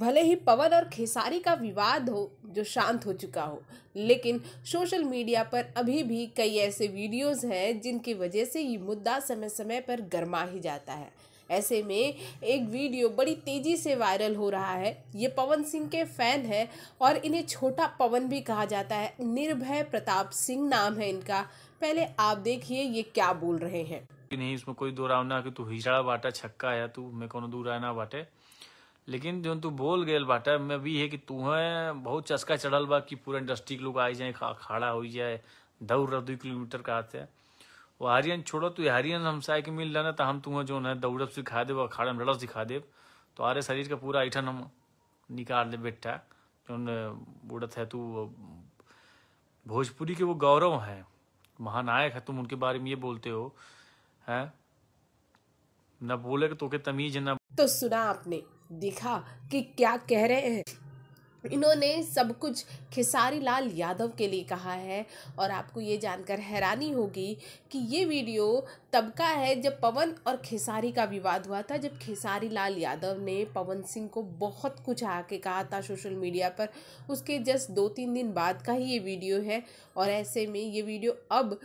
भले ही पवन और खेसारी का विवाद हो जो शांत हो चुका हो लेकिन सोशल मीडिया पर अभी भी कई ऐसे वीडियोस हैं जिनकी वजह से ये मुद्दा समय समय पर गर्मा ही जाता है ऐसे में एक वीडियो बड़ी तेज़ी से वायरल हो रहा है ये पवन सिंह के फैन है और इन्हें छोटा पवन भी कहा जाता है निर्भय प्रताप सिंह नाम है इनका पहले आप देखिए ये क्या बोल रहे हैं नहीं इसमें कोई दो राव ना कि तू हिजड़ा बाटा छक्का आया तू मैं कौन दूर आना बाटे लेकिन जो तू बोल गए बाटा में भी है कि है बहुत चस्का चढ़ल बा कि पूरा इंडस्ट्री के लोग आ जाए खड़ा हो जाए दौड़ रहा दू किलोमीटर का आते हैं वो हरियन छोड़ो तू हरियन हम साय के मिल जाना तो हम तुम्हें जो है दौड़ब सिखा देव और खाड़ा में लड़ब सिखा देव तो आरे शरीर का पूरा ऐठन हम निकाल दे बेटा जो उड़त है तू भोजपुरी के वो गौरव है महानायक है तुम उनके बारे में ये बोलते हो तो है न बोले तो के तमीज न ना तो सुना आपने दिखा कि क्या कह रहे हैं इन्होंने सब कुछ खेसारी लाल यादव के लिए कहा है और आपको ये जानकर हैरानी होगी कि ये वीडियो तब का है जब पवन और खेसारी का विवाद हुआ था जब खेसारी लाल यादव ने पवन सिंह को बहुत कुछ आके कहा था सोशल मीडिया पर उसके जस्ट दो तीन दिन बाद का ही ये वीडियो है और ऐसे में ये वीडियो अब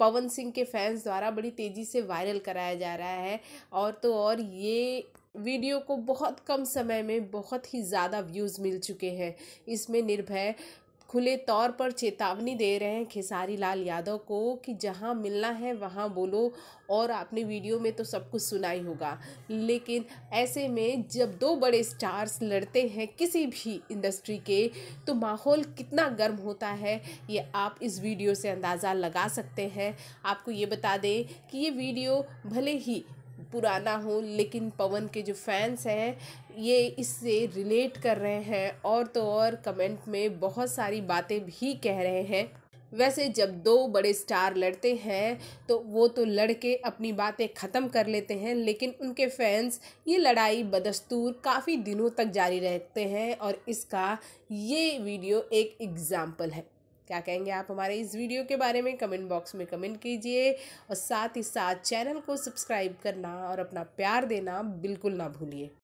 पवन सिंह के फैंस द्वारा बड़ी तेज़ी से वायरल कराया जा रहा है और तो और ये वीडियो को बहुत कम समय में बहुत ही ज़्यादा व्यूज़ मिल चुके हैं इसमें निर्भय खुले तौर पर चेतावनी दे रहे हैं खेसारी लाल यादव को कि जहाँ मिलना है वहाँ बोलो और आपने वीडियो में तो सब कुछ सुना ही होगा लेकिन ऐसे में जब दो बड़े स्टार्स लड़ते हैं किसी भी इंडस्ट्री के तो माहौल कितना गर्म होता है ये आप इस वीडियो से अंदाज़ा लगा सकते हैं आपको ये बता दें कि ये वीडियो भले ही पुराना हो लेकिन पवन के जो फैंस हैं ये इससे रिलेट कर रहे हैं और तो और कमेंट में बहुत सारी बातें भी कह रहे हैं वैसे जब दो बड़े स्टार लड़ते हैं तो वो तो लड़के अपनी बातें ख़त्म कर लेते हैं लेकिन उनके फैंस ये लड़ाई बदस्तूर काफ़ी दिनों तक जारी रहते हैं और इसका ये वीडियो एक एग्ज़ाम्पल है क्या कहेंगे आप हमारे इस वीडियो के बारे में कमेंट बॉक्स में कमेंट कीजिए और साथ ही साथ चैनल को सब्सक्राइब करना और अपना प्यार देना बिल्कुल ना भूलिए